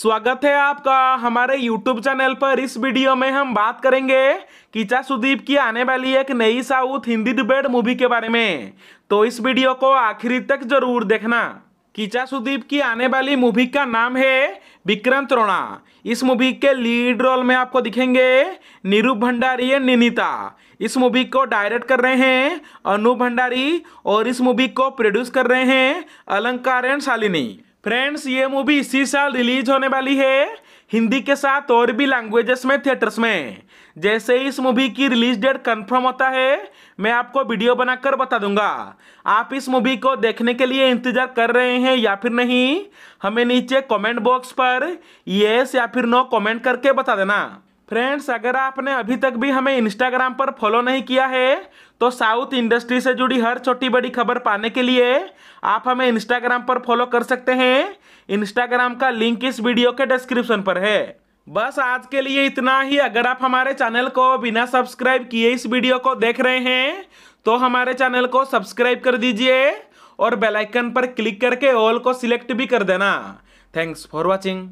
स्वागत है आपका हमारे YouTube चैनल पर इस वीडियो में हम बात करेंगे किचा सुदीप की आने वाली एक नई साउथ हिंदी डिबेट मूवी के बारे में तो इस वीडियो को आखिरी तक जरूर देखना किचा सुदीप की आने वाली मूवी का नाम है विक्रम त्रोणा इस मूवी के लीड रोल में आपको दिखेंगे नीरूप भंडारी एंड निनीता इस मूवी को डायरेक्ट कर रहे हैं अनु भंडारी और इस मूवी को प्रोड्यूस कर रहे हैं अलंकार एंड शालिनी फ्रेंड्स ये मूवी इसी साल रिलीज होने वाली है हिंदी के साथ और भी लैंग्वेजेस में थिएटर्स में जैसे ही इस मूवी की रिलीज डेट कंफर्म होता है मैं आपको वीडियो बनाकर बता दूंगा आप इस मूवी को देखने के लिए इंतजार कर रहे हैं या फिर नहीं हमें नीचे कमेंट बॉक्स पर यस या फिर नो कमेंट करके बता देना फ्रेंड्स अगर आपने अभी तक भी हमें इंस्टाग्राम पर फॉलो नहीं किया है तो साउथ इंडस्ट्री से जुड़ी हर छोटी बड़ी खबर पाने के लिए आप हमें इंस्टाग्राम पर फॉलो कर सकते हैं इंस्टाग्राम का लिंक इस वीडियो के डिस्क्रिप्शन पर है बस आज के लिए इतना ही अगर आप हमारे चैनल को बिना सब्सक्राइब किए इस वीडियो को देख रहे हैं तो हमारे चैनल को सब्सक्राइब कर दीजिए और बेलाइकन पर क्लिक करके ऑल को सिलेक्ट भी कर देना थैंक्स फॉर वॉचिंग